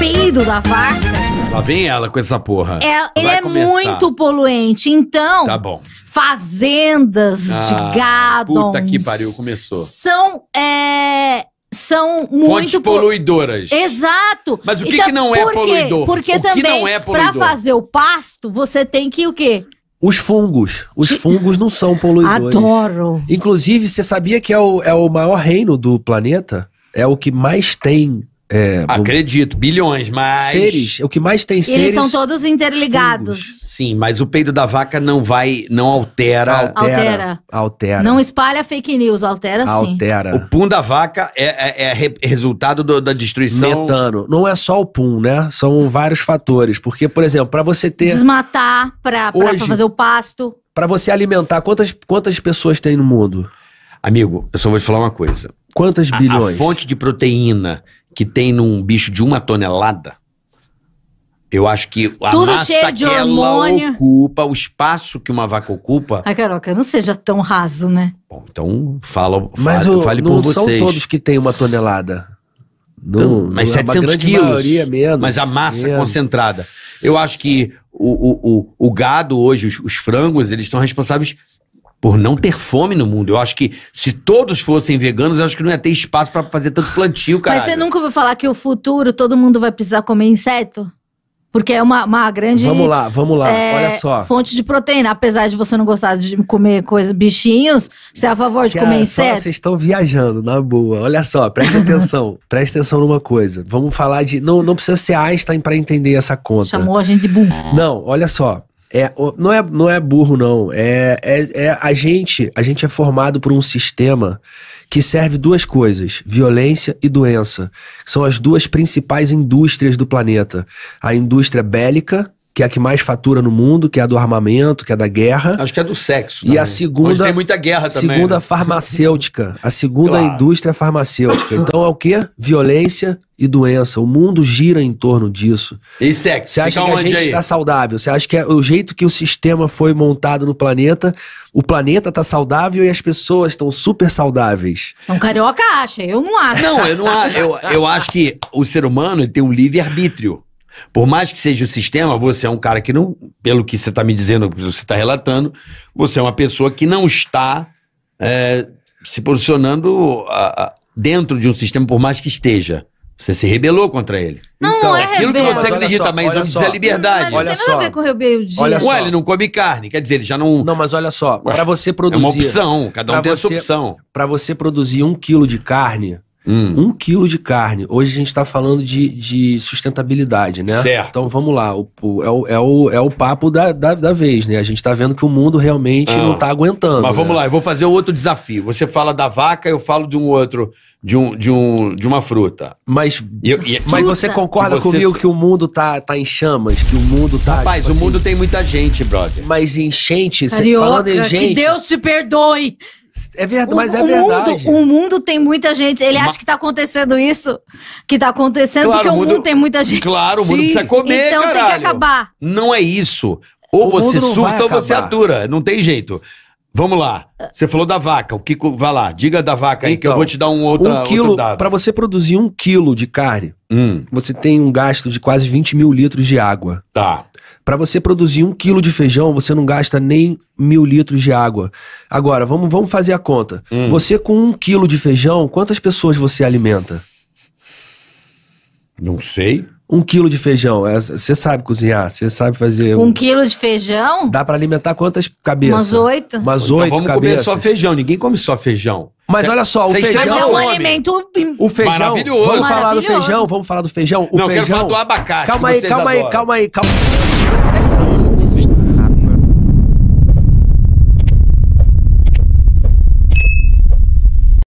peido da vaca. Lá vem ela com essa porra. É, ele é muito poluente. Então, tá bom. fazendas ah, de gado. Puta que pariu, começou. São. É, são muito. Fontes poluidoras. Exato. Mas o que, então, que não é por poluidor? Porque o também, é pra fazer o pasto, você tem que o quê? Os fungos. Os fungos não são poluidores. Adoro. Inclusive, você sabia que é o, é o maior reino do planeta? É o que mais tem é, Acredito, bilhões, mas. Seres, o que mais tem seres. Eles são todos interligados. Fungos. Sim, mas o peido da vaca não vai, não altera. Altera. Altera. altera. Não espalha fake news, altera, altera. sim. Altera. O pum da vaca é, é, é resultado do, da destruição. Metano. Não é só o pum, né? São vários fatores. Porque, por exemplo, para você ter. Desmatar, pra, pra, Hoje, pra fazer o pasto. Para você alimentar, quantas, quantas pessoas tem no mundo? Amigo, eu só vou te falar uma coisa. Quantas bilhões? a, a fonte de proteína que tem num bicho de uma tonelada, eu acho que a Tudo massa que ela ocupa, o espaço que uma vaca ocupa. Ah, Caroca, não seja tão raso, né? Bom, então fala, mas fale, o, fale não por vocês. Mas são todos que tem uma tonelada. não, então, mas é no, 700 quilos. Maioria, menos, mas a massa menos. concentrada. Eu acho que o, o, o, o gado hoje, os, os frangos, eles são responsáveis por não ter fome no mundo. Eu acho que se todos fossem veganos, eu acho que não ia ter espaço para fazer tanto plantio, cara. Mas você nunca ouviu falar que o futuro todo mundo vai precisar comer inseto? Porque é uma, uma grande. Vamos lá, vamos lá. É, Olha só. Fonte de proteína. Apesar de você não gostar de comer coisa, bichinhos, você é a favor de comer inseto? Vocês estão viajando, na boa. Olha só, presta atenção. presta atenção numa coisa. Vamos falar de. Não, não precisa ser Einstein para entender essa conta. Chamou a gente de burro. Não, olha só. É, não, é, não é burro, não. É, é, é, a, gente, a gente é formado por um sistema que serve duas coisas: violência e doença. São as duas principais indústrias do planeta: a indústria bélica que é a que mais fatura no mundo, que é a do armamento, que é da guerra. Acho que é do sexo. Também. E a segunda. Onde tem muita guerra também. Segunda né? farmacêutica. A segunda claro. indústria farmacêutica. Então é o quê? Violência e doença. O mundo gira em torno disso. E sexo. Você acha Fica que a gente está saudável? Você acha que é o jeito que o sistema foi montado no planeta, o planeta está saudável e as pessoas estão super saudáveis? Um então, carioca acha, eu não acho. Não, eu não acho. Eu, eu acho que o ser humano tem um livre-arbítrio. Por mais que seja o sistema, você é um cara que não, pelo que você está me dizendo, que você está relatando, você é uma pessoa que não está é, se posicionando a, a, dentro de um sistema, por mais que esteja. Você se rebelou contra ele. Não, então, é, é aquilo rebelde. que você acredita mas antes é liberdade. Olha só. não tem nada a ver com rebeldia. Olha Ué, ele não come carne, quer dizer, ele já não. Não, mas olha só, para você produzir. É uma opção, cada um tem você, a sua opção. Para você produzir um quilo de carne, Hum. Um quilo de carne. Hoje a gente está falando de, de, sustentabilidade, né? Certo. Então vamos lá. O, o, é, o, é, o, é o papo da, da, da vez, né? A gente está vendo que o mundo realmente ah. não está aguentando. Mas vamos né? lá, eu vou fazer outro desafio. Você fala da vaca, eu falo de um outro. De, um, de, um, de uma fruta. Mas, e, é mas fruta. você concorda você... comigo que o mundo tá, tá em chamas? Que o mundo tá. Rapaz, tipo o assim, mundo tem muita gente, brother. Mas enchente, Carioca, falando em gente. Que Deus te perdoe! É verdade, o, mas é o verdade. Mundo, o mundo tem muita gente. Ele acha que tá acontecendo isso, que tá acontecendo, claro, porque o mundo, mundo, tem muita gente. Claro, o mundo Sim. precisa comer, Então caralho. tem que acabar. Não é isso. Ou o você surta ou você atura. Não tem jeito. Vamos lá. Você falou da vaca. O que? vai lá, diga da vaca aí então, que eu então, vou te dar um outro, um quilo, Para você produzir um quilo de carne, hum. você tem um gasto de quase 20 mil litros de água. Tá. Para você produzir um quilo de feijão, você não gasta nem mil litros de água. Agora, vamos, vamos fazer a conta. Hum. Você com um quilo de feijão, quantas pessoas você alimenta? Não sei. Um quilo de feijão, é, você sabe cozinhar, você sabe fazer. Um, um quilo de feijão? Dá para alimentar quantas cabeças? Umas oito. Umas então oito vamos cabeças. comer só feijão, ninguém come só feijão. Mas cê, olha só, o feijão. Mas é um alimento o feijão, maravilhoso. Vamos falar do feijão, vamos falar do feijão. O Não, feijão. quero falar do abacate. Calma aí, calma, aí, calma aí, calma aí, calma aí.